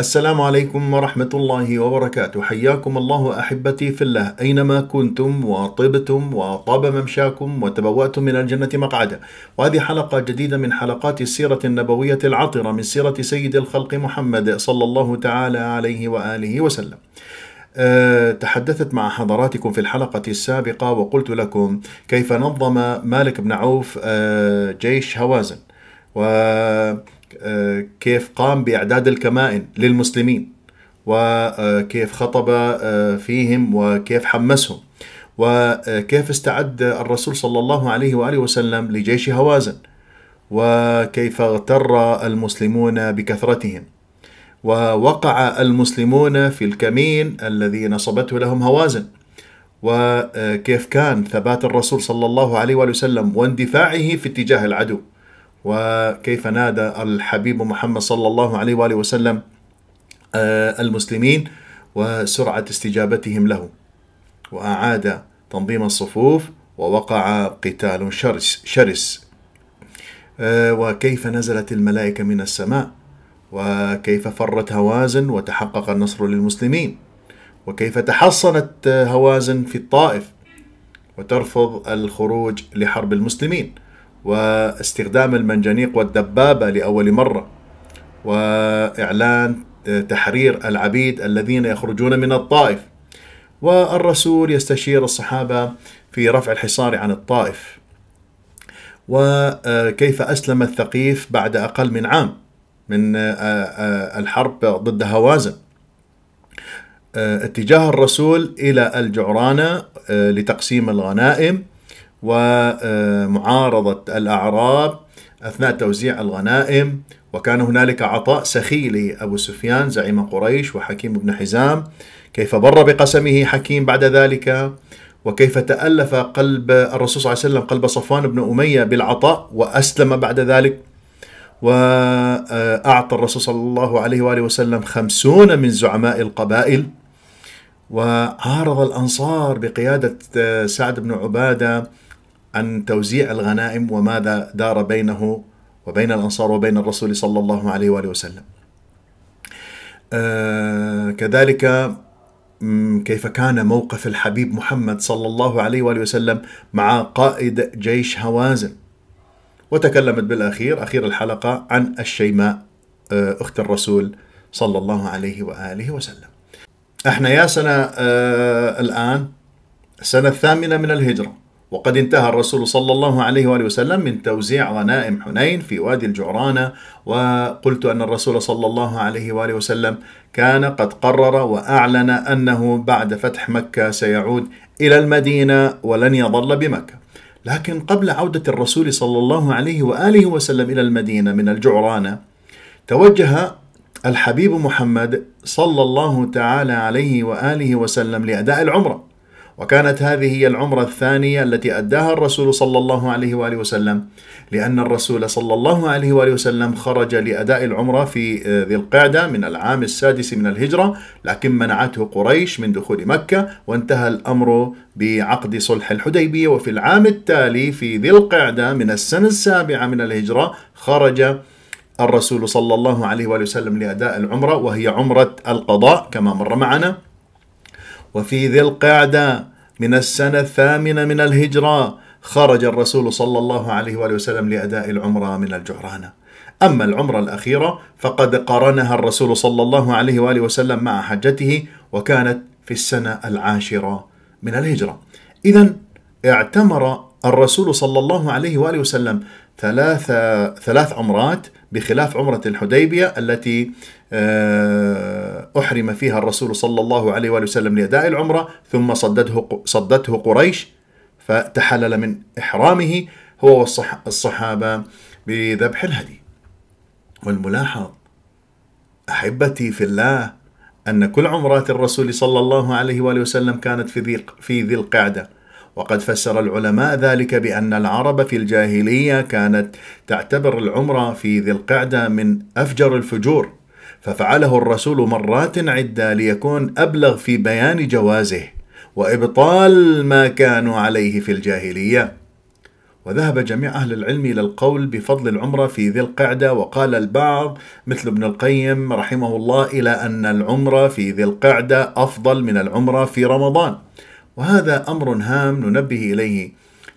السلام عليكم ورحمة الله وبركاته حياكم الله أحبتي في الله أينما كنتم وطبتم وطاب ممشاكم وتبوأتم من الجنة مقعدا وهذه حلقة جديدة من حلقات السيرة النبوية العطرة من سيرة سيد الخلق محمد صلى الله تعالى عليه وآله وسلم آه، تحدثت مع حضراتكم في الحلقة السابقة وقلت لكم كيف نظم مالك بن عوف آه، جيش هوازن و آه، كيف قام باعداد الكمائن للمسلمين وكيف خطب آه، فيهم وكيف حمسهم وكيف استعد الرسول صلى الله عليه واله وسلم لجيش هوازن وكيف اغتر المسلمون بكثرتهم ووقع المسلمون في الكمين الذي نصبته لهم هوازن وكيف كان ثبات الرسول صلى الله عليه واله وسلم واندفاعه في اتجاه العدو وكيف نادى الحبيب محمد صلى الله عليه وآله وسلم آه، المسلمين وسرعة استجابتهم له وأعاد تنظيم الصفوف ووقع قتال شرس, شرس آه، وكيف نزلت الملائكة من السماء وكيف فرت هوازن وتحقق النصر للمسلمين وكيف تحصنت هوازن في الطائف وترفض الخروج لحرب المسلمين واستخدام المنجنيق والدبابة لأول مرة وإعلان آه، تحرير العبيد الذين يخرجون من الطائف والرسول يستشير الصحابة في رفع الحصار عن الطائف وكيف آه، أسلم الثقيف بعد أقل من عام من آه، الحرب ضد هوازن اتجاه الرسول إلى الجعرانة لتقسيم الغنائم ومعارضة الأعراب أثناء توزيع الغنائم وكان هنالك عطاء سخي لأبو سفيان زعيم قريش وحكيم بن حزام كيف بر بقسمه حكيم بعد ذلك وكيف تألف قلب الرسول صلى الله عليه وسلم قلب صفوان بن أمية بالعطاء وأسلم بعد ذلك وأعطى الرسول صلى الله عليه وآله وسلم خمسون من زعماء القبائل وعارض الأنصار بقيادة سعد بن عبادة عن توزيع الغنائم وماذا دار بينه وبين الأنصار وبين الرسول صلى الله عليه وآله وسلم آه، كذلك كيف كان موقف الحبيب محمد صلى الله عليه وآله وسلم مع قائد جيش هوازن وتكلمت بالأخير أخير الحلقة عن الشيماء آه، أخت الرسول صلى الله عليه وآله وسلم احنا يا سنة آه، الآن السنة الثامنة من الهجرة وقد انتهى الرسول صلى الله عليه وآله وسلم من توزيع غنائم حنين في وادي الجعرانة وقلت أن الرسول صلى الله عليه وآله وسلم كان قد قرر وأعلن أنه بعد فتح مكة سيعود إلى المدينة ولن يظل بمكة لكن قبل عودة الرسول صلى الله عليه وآله وسلم إلى المدينة من الجعرانة توجه الحبيب محمد صلى الله تعالى عليه وآله وسلم لأداء العمره وكانت هذه هي العمرة الثانية التي أداها الرسول صلى الله عليه وآله وسلم لأن الرسول صلى الله عليه وآله وسلم خرج لأداء العمرة في آه، ذي القعدة من العام السادس من الهجرة لكن منعته قريش من دخول مكة وانتهى الأمر بعقد صلح الحديبية وفي العام التالي في ذي القعدة من السنة السابعة من الهجرة خرج الرسول صلى الله عليه وآله وسلم لأداء العمرة وهي عمرة القضاء كما مر معنا وفي ذي القعدة من السنة الثامنة من الهجرة خرج الرسول صلى الله عليه وآله وسلم لأداء العمرة من الجعرانة أما العمرة الأخيرة فقد قرنها الرسول صلى الله عليه وآله وسلم مع حجته وكانت في السنة العاشرة من الهجرة إذا اعتمر الرسول صلى الله عليه وآله وسلم ثلاث ثلاث عمرات بخلاف عمرة الحديبية التي آه، أحرم فيها الرسول صلى الله عليه وآله وسلم لأداء العمرة ثم صدته, صدته قريش فتحلل من إحرامه هو والصحابة بذبح الهدي والملاحظ أحبتي في الله أن كل عمرات الرسول صلى الله عليه وآله وسلم كانت في ذي في ذي القعدة وقد فسر العلماء ذلك بأن العرب في الجاهلية كانت تعتبر العمرة في ذي القعدة من أفجر الفجور ففعله الرسول مرات عدة ليكون أبلغ في بيان جوازه وإبطال ما كانوا عليه في الجاهلية وذهب جميع أهل العلم إلى القول بفضل العمرة في ذي القعدة وقال البعض مثل ابن القيم رحمه الله إلى أن العمرة في ذي القعدة أفضل من العمرة في رمضان وهذا أمر هام ننبه إليه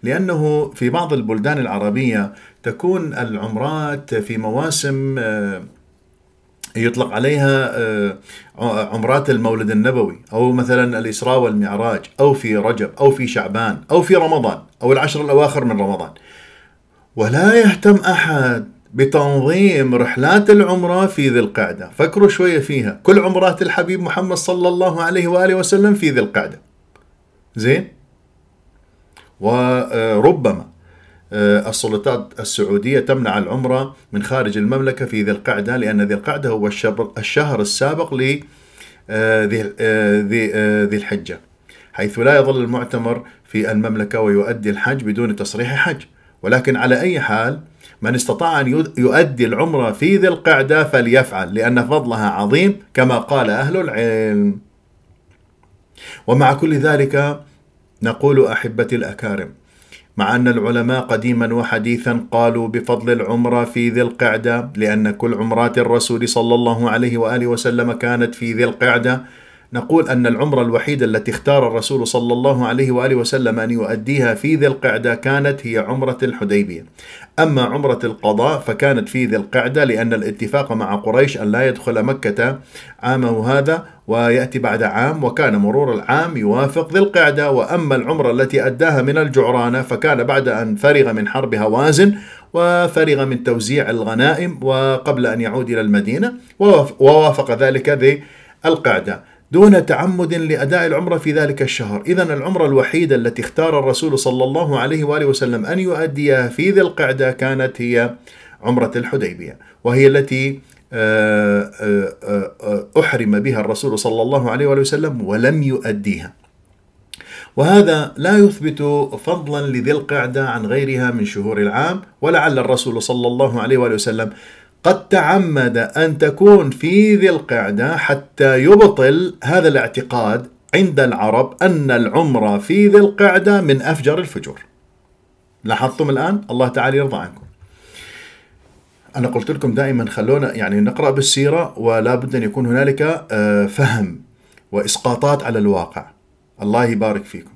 لأنه في بعض البلدان العربية تكون العمرات في مواسم آه، يطلق عليها آه، عمرات المولد النبوي أو مثلا الإسراء والمعراج أو في رجب أو في شعبان أو في رمضان أو العشر الأواخر من رمضان ولا يهتم أحد بتنظيم رحلات العمرة في ذي القعدة فكروا شوية فيها كل عمرات الحبيب محمد صلى الله عليه وآله وسلم في ذي القعدة زين وربما آه، السلطات السعودية تمنع العمرة من خارج المملكة في ذي القعدة لأن ذي القعدة هو الشهر السابق لذي آه، آه، ذي الحجة حيث لا يظل المعتمر في المملكة ويؤدي الحج بدون تصريح حج ولكن على أي حال من استطاع أن يؤدي العمرة في ذي القعدة فليفعل لأن فضلها عظيم كما قال أهل العلم ومع كل ذلك نقول احبتي الاكارم مع أن العلماء قديما وحديثا قالوا بفضل العمرة في ذي القعدة لأن كل عمرات الرسول صلى الله عليه وآله وسلم كانت في ذي القعدة نقول أن العمرة الوحيدة التي اختار الرسول صلى الله عليه وآله وسلم أن يؤديها في ذي القعدة كانت هي عمرة الحديبية أما عمرة القضاء فكانت في ذي القعدة لأن الاتفاق مع قريش أن لا يدخل مكة عامه هذا ويأتي بعد عام وكان مرور العام يوافق ذي القعدة وأما العمرة التي أداها من الجعرانة فكان بعد أن فرغ من حرب هوازن وفرغ من توزيع الغنائم وقبل أن يعود إلى المدينة ووافق ذلك ذي القعدة دون تعمد لأداء العمرة في ذلك الشهر إذا العمرة الوحيدة التي اختار الرسول صلى الله عليه وآله وسلم أن يؤديها في ذي القعدة كانت هي عمرة الحديبية وهي التي أحرم بها الرسول صلى الله عليه وسلم ولم يؤديها وهذا لا يثبت فضلا لذي القعدة عن غيرها من شهور العام ولعل الرسول صلى الله عليه وسلم قد تعمد أن تكون في ذي القعدة حتى يبطل هذا الاعتقاد عند العرب أن العمرة في ذي القعدة من أفجر الفجور لاحظتم الآن الله تعالى يرضى عنكم أنا قلت لكم دائما خلونا يعني نقرأ بالسيرة ولا بد أن يكون هنالك آه، فهم وإسقاطات على الواقع الله يبارك فيكم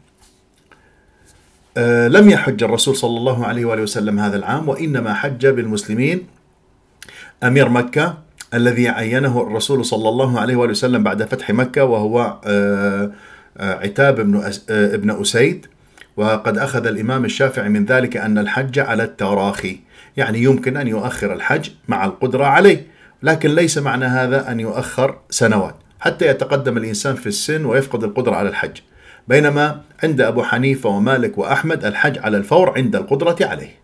آه، لم يحج الرسول صلى الله عليه وآله وسلم هذا العام وإنما حج بالمسلمين أمير مكة الذي عينه الرسول صلى الله عليه وآله وسلم بعد فتح مكة وهو آه، عتاب بن أسيد وقد أخذ الإمام الشافعي من ذلك أن الحج على التراخي يعني يمكن أن يؤخر الحج مع القدرة عليه لكن ليس معنى هذا أن يؤخر سنوات حتى يتقدم الإنسان في السن ويفقد القدرة على الحج بينما عند أبو حنيفة ومالك وأحمد الحج على الفور عند القدرة عليه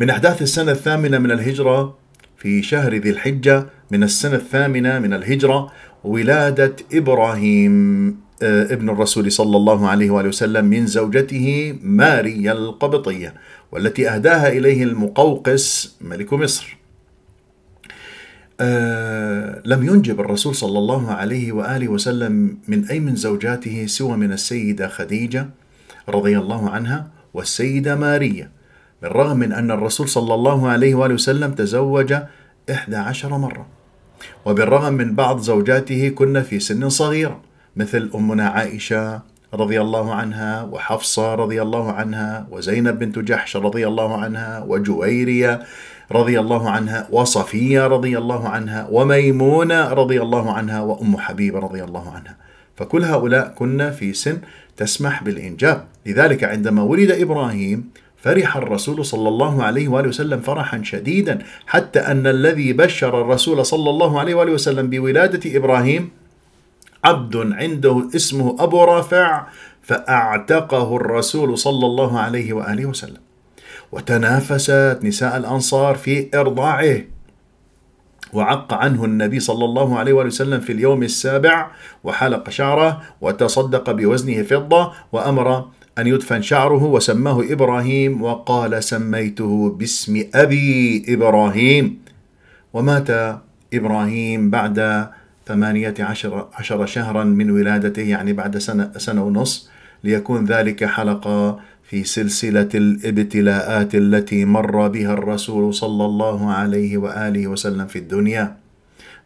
من أحداث السنة الثامنة من الهجرة في شهر ذي الحجة من السنة الثامنة من الهجرة ولادة إبراهيم آه، ابن الرسول صلى الله عليه وآله وسلم من زوجته ماريا القبطية والتي أهداها إليه المقوقس ملك مصر آه، لم ينجب الرسول صلى الله عليه وآله وسلم من أي من زوجاته سوى من السيدة خديجة رضي الله عنها والسيدة ماريا بالرغم من أن الرسول صلى الله عليه وآله وسلم تزوج إحدى عشر مرة وبالرغم من بعض زوجاته كن في سن صغيرة مثل أمنا عائشة رضي الله عنها وحفصة رضي الله عنها وزينب بنت جحش رضي الله عنها وجويرية رضي الله عنها وصفية رضي الله عنها وميمونة رضي الله عنها وأم حبيبة رضي الله عنها فكل هؤلاء كنا في سن تسمح بالإنجاب لذلك عندما ولد إبراهيم فرح الرسول صلى الله عليه واله وسلم فرحا شديدا حتى ان الذي بشر الرسول صلى الله عليه واله وسلم بولاده ابراهيم عبد عنده اسمه أبو رافع فأعتقه الرسول صلى الله عليه وآله وسلم وتنافست نساء الأنصار في إرضاعه وعق عنه النبي صلى الله عليه وآله وسلم في اليوم السابع وحلق شعره وتصدق بوزنه فضة وأمر أن يدفن شعره وسماه إبراهيم وقال سميته باسم أبي إبراهيم ومات إبراهيم بعد ثمانية عشر, عشر شهرا من ولادته يعني بعد سنة, سنة ونص ليكون ذلك حلقة في سلسلة الابتلاءات التي مر بها الرسول صلى الله عليه وآله وسلم في الدنيا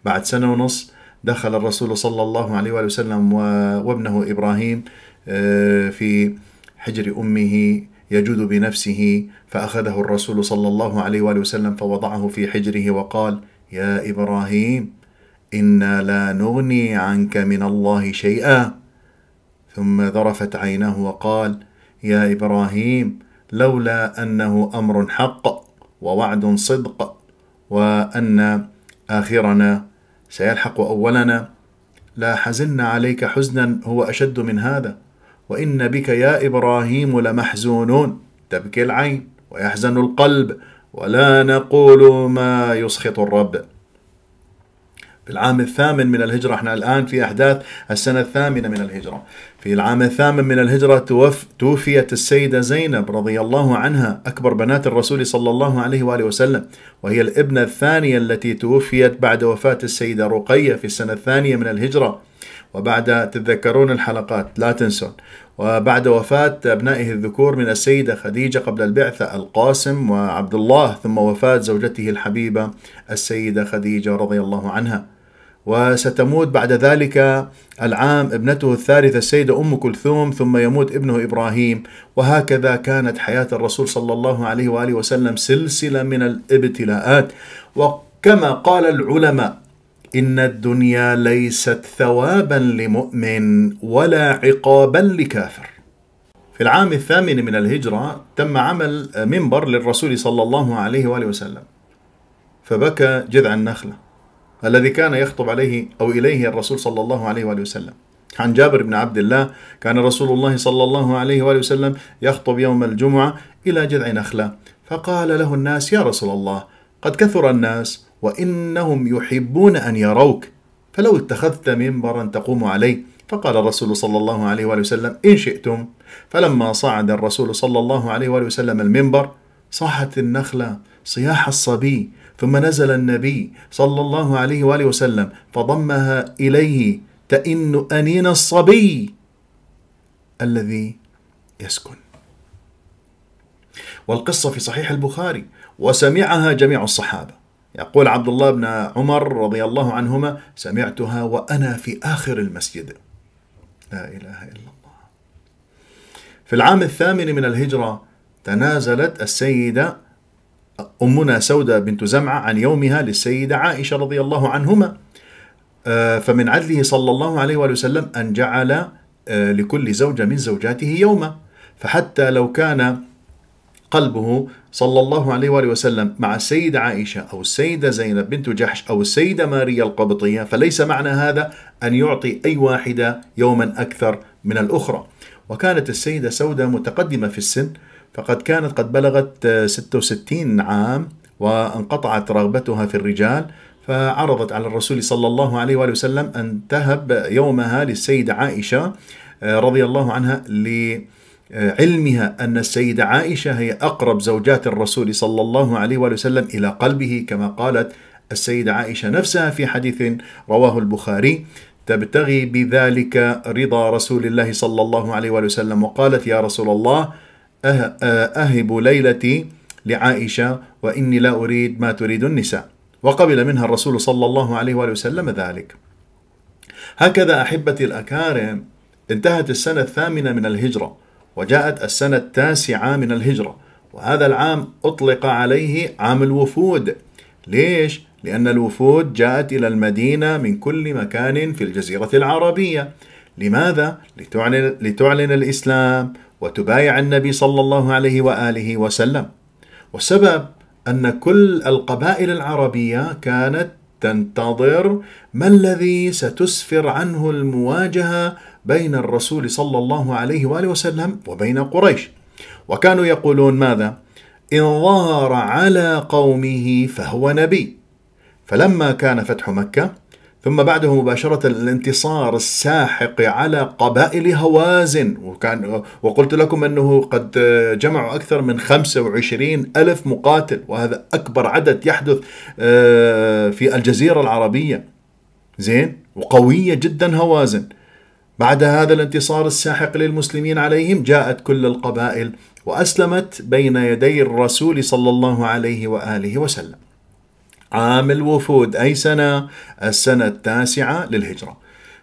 بعد سنة ونص دخل الرسول صلى الله عليه وآله وسلم وابنه إبراهيم آه، في حجر أمه يجود بنفسه فأخذه الرسول صلى الله عليه وآله وسلم فوضعه في حجره وقال يا إبراهيم انا لا نغني عنك من الله شيئا ثم ذرفت عينه وقال يا ابراهيم لولا انه امر حق ووعد صدق وان اخرنا سيلحق اولنا لا حزنا عليك حزنا هو اشد من هذا وان بك يا ابراهيم لمحزونون تبكي العين ويحزن القلب ولا نقول ما يسخط الرب في العام الثامن من الهجرة احنا الآن في أحداث السنة الثامنة من الهجرة في العام الثامن من الهجرة توف توفيت السيدة زينب رضي الله عنها أكبر بنات الرسول صلى الله عليه وآله وسلم وهي الابنة الثانية التي توفيت بعد وفاة السيدة رقية في السنة الثانية من الهجرة وبعد تتذكرون الحلقات لا تنسون وبعد وفاة أبنائه الذكور من السيدة خديجة قبل البعثة القاسم وعبد الله ثم وفاة زوجته الحبيبة السيدة خديجة رضي الله عنها وستموت بعد ذلك العام ابنته الثالثة السيدة أم كلثوم ثم يموت ابنه إبراهيم وهكذا كانت حياة الرسول صلى الله عليه وآله وسلم سلسلة من الابتلاءات وكما قال العلماء إن الدنيا ليست ثوابا لمؤمن ولا عقابا لكافر في العام الثامن من الهجرة تم عمل منبر للرسول صلى الله عليه وآله وسلم فبكى جذع النخله الذي كان يخطب عليه أو إليه الرسول صلى الله عليه وآله وسلم عن جابر بن عبد الله كان رسول الله صلى الله عليه وآله وسلم يخطب يوم الجمعة إلى جذع نخلة فقال له الناس يا رسول الله قد كثر الناس وإنهم يحبون أن يروك فلو اتخذت منبرا تقوم عليه فقال الرسول صلى الله عليه وآله وسلم إن شئتم فلما صعد الرسول صلى الله عليه وآله وسلم المنبر صاحت النخلة صياح الصبي ثم نزل النبي صلى الله عليه وآله وسلم فضمها إليه تئن أنين الصبي الذي يسكن والقصة في صحيح البخاري وسمعها جميع الصحابة يقول عبد الله بن عمر رضي الله عنهما سمعتها وأنا في آخر المسجد لا إله إلا الله في العام الثامن من الهجرة تنازلت السيدة أمنا سودة بنت زمعة عن يومها للسيدة عائشة رضي الله عنهما آه، فمن عدله صلى الله عليه وآله وسلم أن جعل آه، لكل زوجة من زوجاته يوما فحتى لو كان قلبه صلى الله عليه وآله وسلم مع السيدة عائشة أو السيدة زينب بنت جحش أو السيدة ماريا القبطية فليس معنى هذا أن يعطي أي واحدة يوما أكثر من الأخرى وكانت السيدة سودة متقدمة في السن فقد كانت قد بلغت 66 آه، عام وانقطعت رغبتها في الرجال فعرضت على الرسول صلى الله عليه وآله وسلم أن تهب يومها للسيدة عائشة آه، رضي الله عنها لعلمها أن السيدة عائشة هي أقرب زوجات الرسول صلى الله عليه وآله وسلم إلى قلبه كما قالت السيدة عائشة نفسها في حديث رواه البخاري تبتغي بذلك رضا رسول الله صلى الله عليه وآله وسلم وقالت يا رسول الله أه- أه- أهب ليلتي لعائشة وإني لا أريد ما تريد النساء وقبل منها الرسول صلى الله عليه وآله وسلم ذلك هكذا أحبتي الأكارم انتهت السنة الثامنة من الهجرة وجاءت السنة التاسعة من الهجرة وهذا العام أطلق عليه عام الوفود ليش؟ لأن الوفود جاءت إلى المدينة من كل مكان في الجزيرة العربية لماذا؟ لتعلن, لتعلن الإسلام وتبايع النبي صلى الله عليه واله وسلم والسبب ان كل القبائل العربيه كانت تنتظر ما الذي ستسفر عنه المواجهه بين الرسول صلى الله عليه واله وسلم وبين قريش وكانوا يقولون ماذا ان ظهر على قومه فهو نبي فلما كان فتح مكه ثم بعده مباشرة الانتصار الساحق على قبائل هوازن وكان وقلت لكم أنه قد جمعوا أكثر من 25 ألف مقاتل وهذا أكبر عدد يحدث آه، في الجزيرة العربية زين وقوية جدا هوازن بعد هذا الانتصار الساحق للمسلمين عليهم جاءت كل القبائل وأسلمت بين يدي الرسول صلى الله عليه وآله وسلم عام الوفود أي سنة؟ السنة التاسعة للهجرة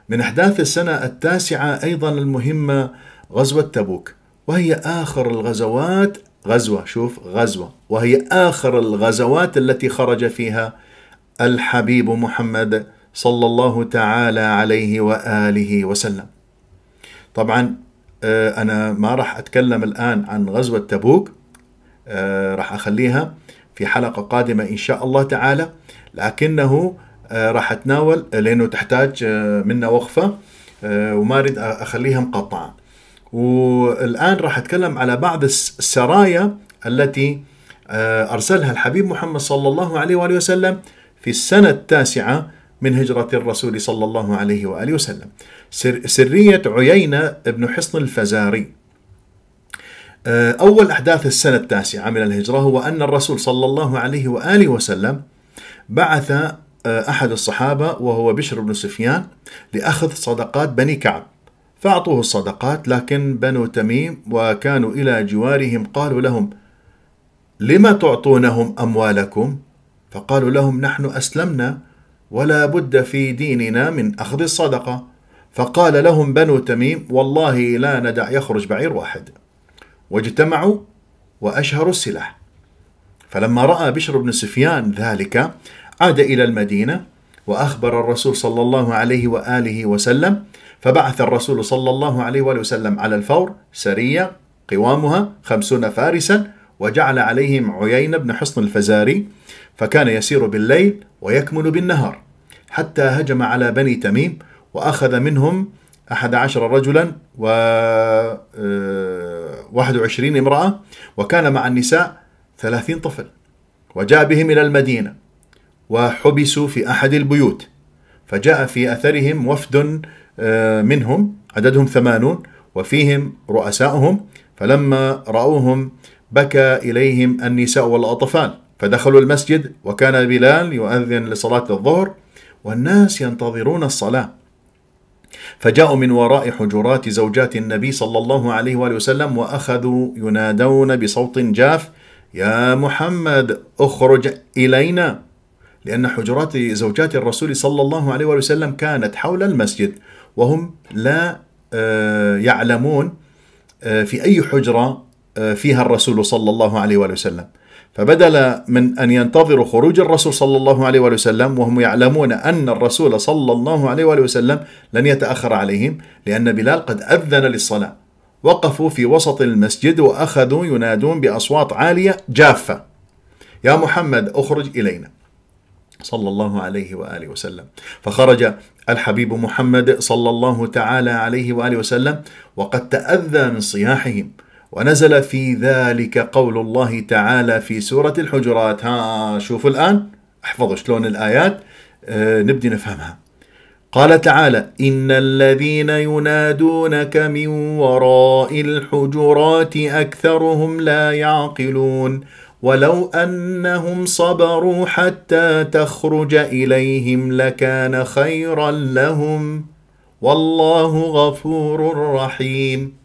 من أحداث السنة التاسعة أيضا المهمة غزوة تبوك وهي آخر الغزوات غزوة شوف غزوة وهي آخر الغزوات التي خرج فيها الحبيب محمد صلى الله تعالى عليه وآله وسلم طبعا آه، أنا ما راح أتكلم الآن عن غزوة تبوك آه، راح أخليها في حلقة قادمة إن شاء الله تعالى لكنه آه، راح أتناول آه، لأنه تحتاج آه، منا وقفة وما أريد أخليها مقطعة والآن راح أتكلم على بعض السرايا التي أرسلها الحبيب محمد صلى الله عليه وآله وسلم في السنة التاسعة من هجرة الرسول صلى الله عليه وآله وسلم سرية عيينة بن حصن الفزاري آه، أول أحداث السنة التاسعة من الهجرة هو أن الرسول صلى الله عليه وآله وسلم بعث آه، أحد الصحابة وهو بشر بن سفيان لأخذ صدقات بني كعب فأعطوه الصدقات لكن بنو تميم وكانوا إلى جوارهم قالوا لهم لما تعطونهم أموالكم فقالوا لهم نحن أسلمنا ولا بد في ديننا من أخذ الصدقة فقال لهم بنو تميم والله لا ندع يخرج بعير واحد واجتمعوا وأشهروا السلاح فلما رأى بشر بن سفيان ذلك عاد إلى المدينة وأخبر الرسول صلى الله عليه وآله وسلم فبعث الرسول صلى الله عليه وآله وسلم على الفور سرية قوامها خمسون فارسا وجعل عليهم عيين بن حصن الفزاري فكان يسير بالليل ويكمل بالنهار حتى هجم على بني تميم وأخذ منهم أحد عشر رجلا و آه، 21 امرأة وكان مع النساء 30 طفل وجاء بهم إلى المدينة وحبسوا في أحد البيوت فجاء في أثرهم وفد آه، منهم عددهم ثمانون وفيهم رؤساؤهم فلما رأوهم بكى إليهم النساء والأطفال فدخلوا المسجد وكان بلال يؤذن لصلاة الظهر والناس ينتظرون الصلاة فجاءوا من وراء حجرات زوجات النبي صلى الله عليه وآله وسلم وأخذوا ينادون بصوت جاف يا محمد اخرج إلينا لأن حجرات زوجات الرسول صلى الله عليه وآله وسلم كانت حول المسجد وهم لا آه، يعلمون آه، في أي حجرة آه، فيها الرسول صلى الله عليه وآله وسلم فبدل من أن ينتظروا خروج الرسول صلى الله عليه وآله وسلم وهم يعلمون أن الرسول صلى الله عليه وآله وسلم لن يتأخر عليهم لأن بلال قد أذن للصلاة وقفوا في وسط المسجد وأخذوا ينادون بأصوات عالية جافة يا محمد أخرج إلينا صلى الله عليه وآله وسلم فخرج الحبيب محمد صلى الله تعالى عليه وآله وسلم وقد تأذى من صياحهم ونزل في ذلك قول الله تعالى في سورة الحجرات ها شوفوا الآن احفظوا شلون الآيات أه نبدي نفهمها قال تعالى إن الذين ينادونك من وراء الحجرات أكثرهم لا يعقلون ولو أنهم صبروا حتى تخرج إليهم لكان خيرا لهم والله غفور رحيم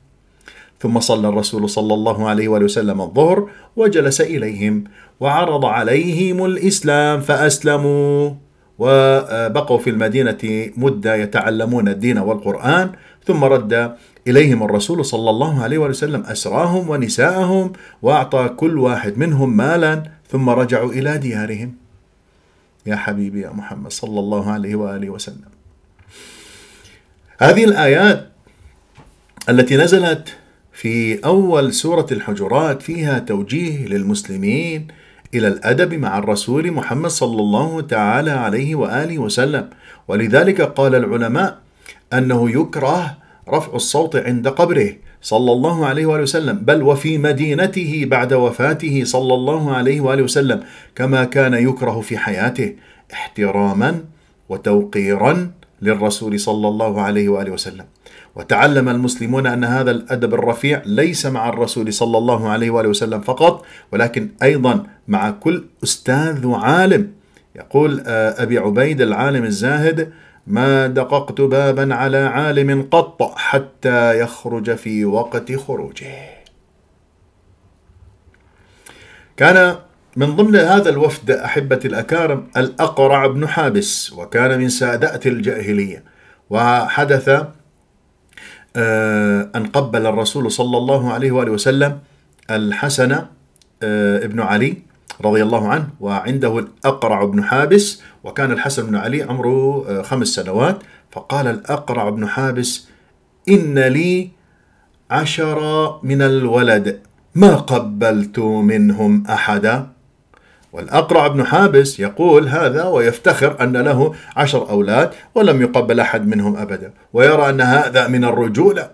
ثم صلى الرسول صلى الله عليه وآله وسلم الظهر وجلس إليهم وعرض عليهم الإسلام فأسلموا وبقوا في المدينة مدة يتعلمون الدين والقرآن ثم رد إليهم الرسول صلى الله عليه وسلم أسراهم ونساءهم وأعطى كل واحد منهم مالا ثم رجعوا إلى ديارهم يا حبيبي يا محمد صلى الله عليه وآله وسلم هذه الآيات التي نزلت في أول سورة الحجرات فيها توجيه للمسلمين إلى الأدب مع الرسول محمد صلى الله تعالى عليه وآله وسلم ولذلك قال العلماء أنه يكره رفع الصوت عند قبره صلى الله عليه وآله وسلم بل وفي مدينته بعد وفاته صلى الله عليه وآله وسلم كما كان يكره في حياته احتراما وتوقيرا للرسول صلى الله عليه واله وسلم. وتعلم المسلمون ان هذا الادب الرفيع ليس مع الرسول صلى الله عليه واله وسلم فقط ولكن ايضا مع كل استاذ وعالم. يقول آه، ابي عبيد العالم الزاهد: ما دققت بابا على عالم قط حتى يخرج في وقت خروجه. كان من ضمن هذا الوفد أحبتي الأكارم الأقرع بن حابس وكان من سادات الجاهلية وحدث آه، أن قبل الرسول صلى الله عليه وآله وسلم الحسن آه، ابن علي رضي الله عنه وعنده الأقرع بن حابس وكان الحسن بن علي عمره آه، خمس سنوات فقال الأقرع بن حابس إن لي عشر من الولد ما قبلت منهم أحدا والأقرع بن حابس يقول هذا ويفتخر أن له عشر أولاد ولم يقبل أحد منهم أبدا ويرى أن هذا من الرجولة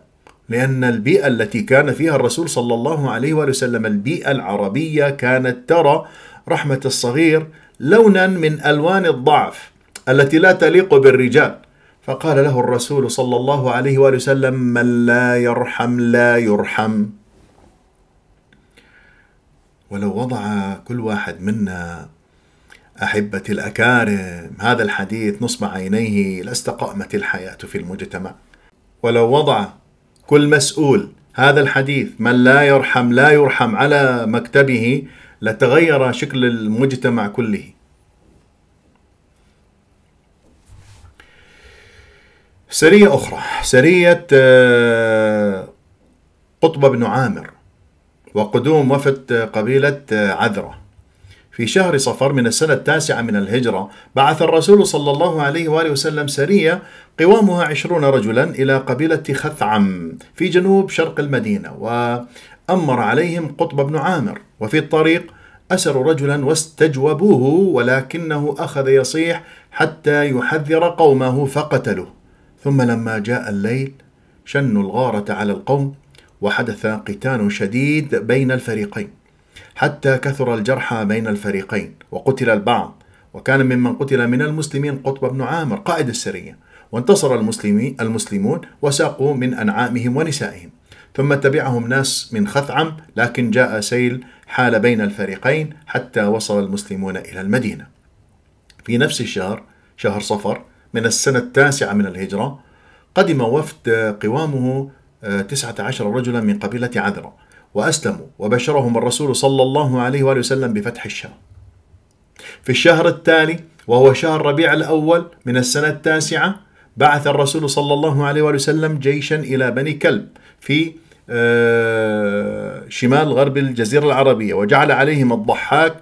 لأن البيئة التي كان فيها الرسول صلى الله عليه وآله وسلم البيئة العربية كانت ترى رحمة الصغير لونا من ألوان الضعف التي لا تليق بالرجال فقال له الرسول صلى الله عليه وآله وسلم من لا يرحم لا يرحم ولو وضع كل واحد منا أحبتي الأكارم هذا الحديث نصب عينيه لاستقامت الحياة في المجتمع ولو وضع كل مسؤول هذا الحديث من لا يرحم لا يرحم على مكتبه لتغير شكل المجتمع كله سرية أخرى سرية آه، قطب بن عامر وقدوم وفد قبيلة عذرة في شهر صفر من السنة التاسعة من الهجرة بعث الرسول صلى الله عليه وآله وسلم سرية قوامها عشرون رجلا إلى قبيلة خثعم في جنوب شرق المدينة وأمر عليهم قطب بن عامر وفي الطريق أسروا رجلا واستجوبوه ولكنه أخذ يصيح حتى يحذر قومه فقتلوه ثم لما جاء الليل شنوا الغارة على القوم وحدث قتال شديد بين الفريقين حتى كثر الجرحى بين الفريقين وقتل البعض وكان ممن قتل من المسلمين قطب بن عامر قائد السرية وانتصر المسلمين المسلمون وساقوا من أنعامهم ونسائهم ثم تبعهم ناس من خثعم لكن جاء سيل حال بين الفريقين حتى وصل المسلمون إلى المدينة في نفس الشهر شهر صفر من السنة التاسعة من الهجرة قدم وفد قوامه تسعة عشر رجلا من قبيلة عذرة وأسلموا وبشرهم الرسول صلى الله عليه وآله وسلم بفتح الشام في الشهر التالي وهو شهر ربيع الأول من السنة التاسعة بعث الرسول صلى الله عليه وآله وسلم جيشا إلى بني كلب في آه، شمال غرب الجزيرة العربية وجعل عليهم الضحاك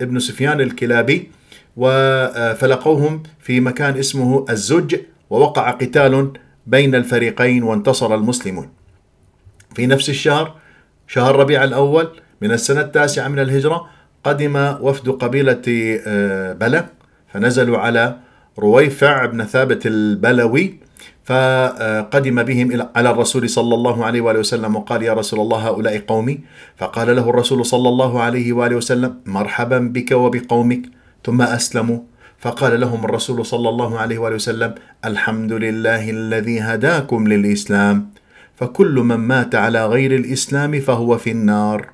ابن سفيان الكلابي وفلقوهم في مكان اسمه الزج ووقع قتال بين الفريقين وانتصر المسلمون في نفس الشهر شهر ربيع الأول من السنة التاسعة من الهجرة قدم وفد قبيلة آه، بلة فنزلوا على رويفع بن ثابت البلوي فقدم بهم على الرسول صلى الله عليه وآله وسلم وقال يا رسول الله هؤلاء قومي فقال له الرسول صلى الله عليه وآله وسلم مرحبا بك وبقومك ثم أسلموا فقال لهم الرسول صلى الله عليه وآله وسلم الحمد لله الذي هداكم للإسلام فكل من مات على غير الإسلام فهو في النار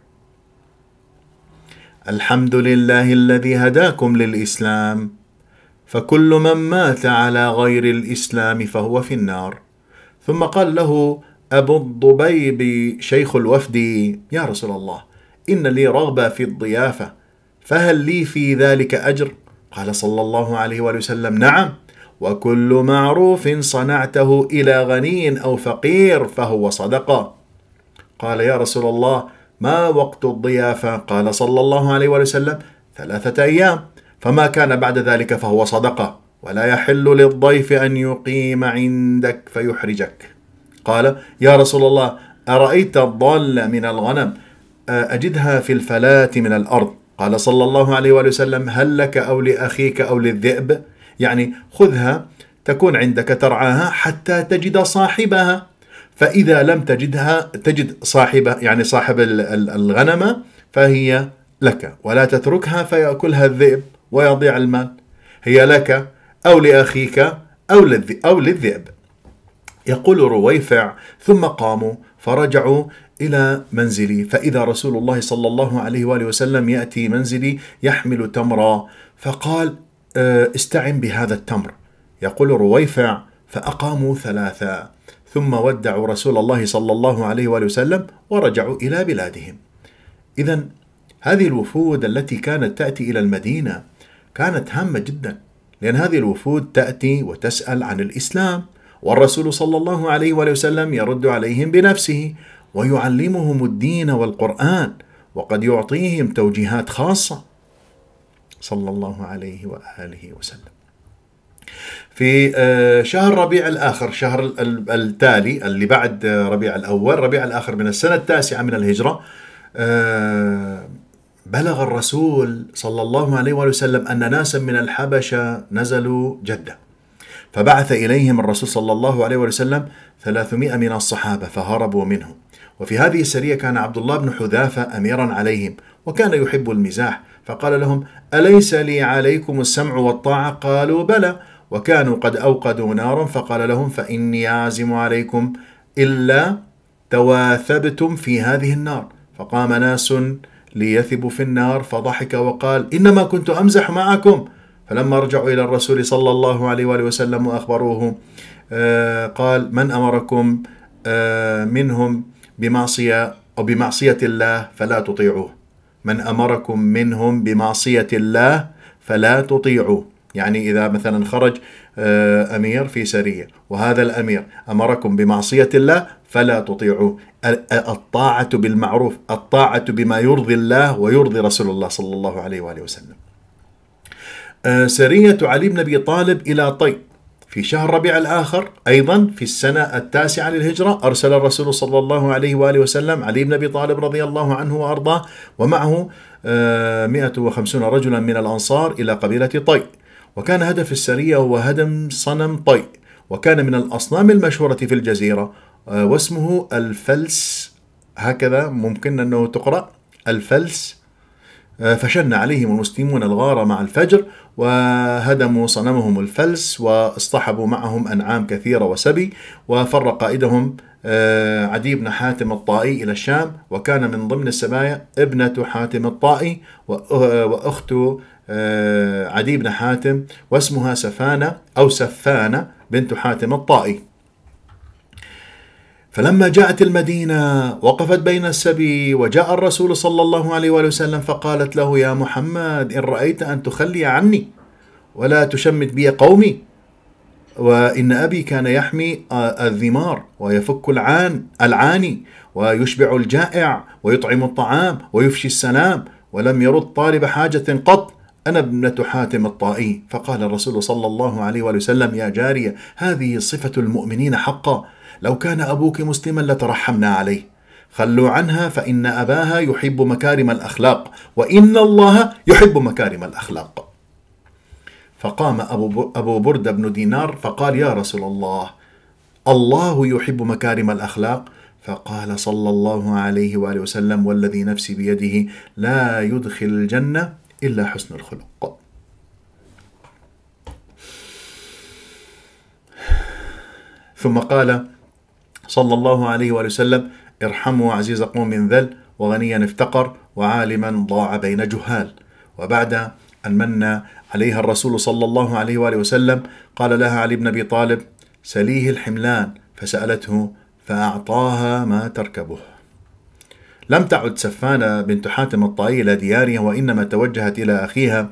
الحمد لله الذي هداكم للإسلام فكل من مات على غير الإسلام فهو في النار ثم قال له أبو الضبيب شيخ الوفد يا رسول الله إن لي رغبة في الضيافة فهل لي في ذلك أجر؟ قال صلى الله عليه وآله وسلم نعم وكل معروف صنعته إلى غني أو فقير فهو صدقة قال يا رسول الله ما وقت الضيافة قال صلى الله عليه وآله وسلم ثلاثة أيام فما كان بعد ذلك فهو صدقة ولا يحل للضيف أن يقيم عندك فيحرجك قال يا رسول الله أرأيت الضال من الغنم أجدها في الفلاة من الأرض قال صلى الله عليه وآله وسلم هل لك أو لأخيك أو للذئب يعني خذها تكون عندك ترعاها حتى تجد صاحبها فإذا لم تجدها تجد صاحبة يعني صاحب الغنمة فهي لك ولا تتركها فيأكلها الذئب ويضيع المال هي لك أو لأخيك أو, أو للذئب يقول رويفع ثم قاموا فرجعوا إلى منزلي فإذا رسول الله صلى الله عليه وآله وسلم يأتي منزلي يحمل تمرا فقال آه، استعن بهذا التمر يقول رويفع فأقاموا ثلاثا ثم ودعوا رسول الله صلى الله عليه وآله وسلم ورجعوا إلى بلادهم إذا هذه الوفود التي كانت تأتي إلى المدينة كانت هامة جدا لأن هذه الوفود تأتي وتسأل عن الإسلام والرسول صلى الله عليه وآله وسلم يرد عليهم بنفسه ويعلمهم الدين والقرآن وقد يعطيهم توجيهات خاصة صلى الله عليه وآله وسلم في آه، شهر ربيع الآخر شهر التالي اللي بعد آه، ربيع الأول ربيع الآخر من السنة التاسعة من الهجرة آه، بلغ الرسول صلى الله عليه وآله وسلم أن ناسا من الحبشة نزلوا جدة فبعث إليهم الرسول صلى الله عليه وآله وسلم ثلاثمائة من الصحابة فهربوا منهم وفي هذه السرية كان عبد الله بن حذافة أميرا عليهم وكان يحب المزاح فقال لهم أليس لي عليكم السمع والطاعة قالوا بلى وكانوا قد أوقدوا نارا فقال لهم فإني أعزم عليكم إلا تواثبتم في هذه النار فقام ناس ليثبوا في النار فضحك وقال إنما كنت أمزح معكم فلما رجعوا إلى الرسول صلى الله عليه وآله وسلم وأخبروه آه، قال من أمركم آه، منهم بمعصية أو بمعصية الله فلا تطيعوه من أمركم منهم بمعصية الله فلا تطيعوه يعني إذا مثلا خرج آه، أمير في سرية وهذا الأمير أمركم بمعصية الله فلا تطيعوه الطاعة بالمعروف الطاعة بما يرضي الله ويرضي رسول الله صلى الله عليه وآله وسلم آه، سرية علي بن أبي طالب إلى طيب في شهر ربيع الآخر أيضا في السنة التاسعة للهجرة أرسل الرسول صلى الله عليه وآله وسلم علي بن أبي طالب رضي الله عنه وأرضاه ومعه 150 آه، رجلا من الأنصار إلى قبيلة طي وكان هدف السرية هو هدم صنم طي وكان من الأصنام المشهورة في الجزيرة آه، واسمه الفلس هكذا ممكن أنه تقرأ الفلس آه، فشن عليهم المسلمون الغار مع الفجر وهدموا صنمهم الفلس واصطحبوا معهم أنعام كثيرة وسبي وفر قائدهم آه، عدي بن حاتم الطائي إلى الشام وكان من ضمن السبايا ابنة حاتم الطائي آه، وأخت عدي بن حاتم واسمها سفانة أو سفانة بنت حاتم الطائي فلما جاءت المدينة وقفت بين السبي وجاء الرسول صلى الله عليه وآله وسلم فقالت له يا محمد إن رأيت أن تخلي عني ولا تشمت بي قومي وإن أبي كان يحمي الذمار ويفك العان العاني ويشبع الجائع ويطعم الطعام ويفشي السلام ولم يرد طالب حاجة قط أنا ابنة حاتم الطائي فقال الرسول صلى الله عليه وآله وسلم يا جارية هذه صفة المؤمنين حقا لو كان أبوك مسلما لترحمنا عليه خلوا عنها فإن أباها يحب مكارم الأخلاق وإن الله يحب مكارم الأخلاق فقام أبو بردة بن دينار فقال يا رسول الله الله يحب مكارم الأخلاق فقال صلى الله عليه وآله وسلم والذي نفسي بيده لا يدخل الجنة إلا حسن الخلق ثم قال صلى الله عليه وآله وسلم ارحموا عزيز قوم ذل وغنيا افتقر وعالما ضاع بين جهال وبعد أن من عليها الرسول صلى الله عليه وآله وسلم قال لها علي بن أبي طالب سليه الحملان فسألته فأعطاها ما تركبه لم تعد سفانة بنت حاتم الطائي إلى ديارها وإنما توجهت إلى أخيها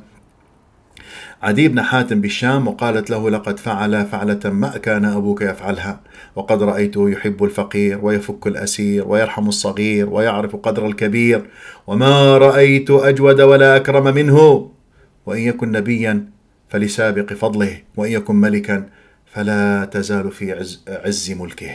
عدي بن حاتم بالشام وقالت له لقد فعل فعلة ما كان أبوك يفعلها وقد رأيته يحب الفقير ويفك الأسير ويرحم الصغير ويعرف قدر الكبير وما رأيت أجود ولا أكرم منه وإن يكن نبيا فلسابق فضله وإن يكن ملكا فلا تزال في عز, عز ملكه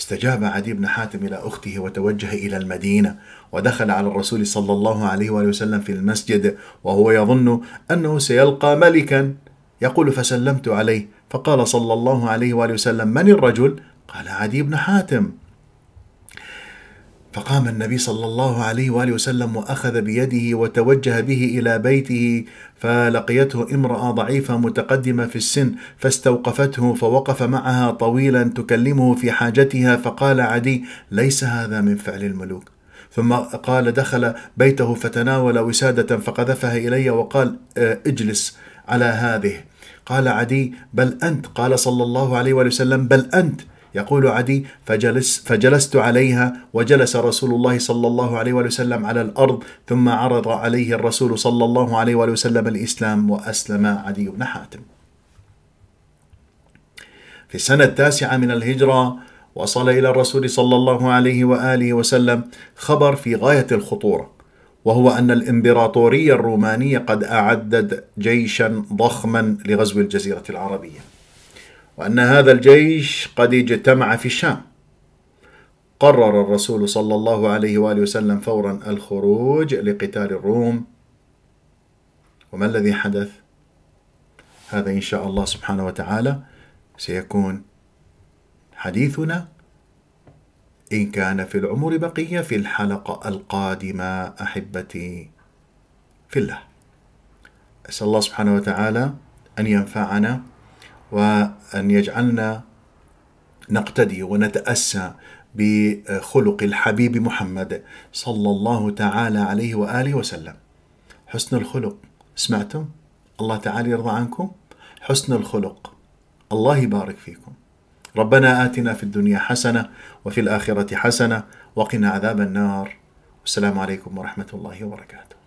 استجاب عدي بن حاتم إلى أخته وتوجه إلى المدينة ودخل على الرسول صلى الله عليه وآله وسلم في المسجد وهو يظن أنه سيلقى ملكا يقول فسلمت عليه فقال صلى الله عليه وآله وسلم من الرجل؟ قال عدي بن حاتم فقام النبي صلى الله عليه واله وسلم واخذ بيده وتوجه به الى بيته فلقيته امراه ضعيفه متقدمه في السن فاستوقفته فوقف معها طويلا تكلمه في حاجتها فقال عدي ليس هذا من فعل الملوك ثم قال دخل بيته فتناول وساده فقذفها الي وقال آه، اجلس على هذه قال عدي بل انت قال صلى الله عليه واله وسلم بل انت يقول عدي فجلس فجلست عليها وجلس رسول الله صلى الله عليه وسلم على الأرض ثم عرض عليه الرسول صلى الله عليه وسلم الإسلام وأسلم عدي بن حاتم في السنة التاسعة من الهجرة وصل إلى الرسول صلى الله عليه وآله وسلم خبر في غاية الخطورة وهو أن الإمبراطورية الرومانية قد أعدت جيشا ضخما لغزو الجزيرة العربية وأن هذا الجيش قد اجتمع في الشام قرر الرسول صلى الله عليه وآله وسلم فورا الخروج لقتال الروم وما الذي حدث؟ هذا إن شاء الله سبحانه وتعالى سيكون حديثنا إن كان في العمر بقية في الحلقة القادمة أحبتي في الله أسأل الله سبحانه وتعالى أن ينفعنا وأن يجعلنا نقتدي ونتأسى بخلق الحبيب محمد صلى الله تعالى عليه وآله وسلم حسن الخلق سمعتم؟ الله تعالى يرضى عنكم حسن الخلق الله يبارك فيكم ربنا آتنا في الدنيا حسنة وفي الآخرة حسنة وقنا عذاب النار والسلام عليكم ورحمة الله وبركاته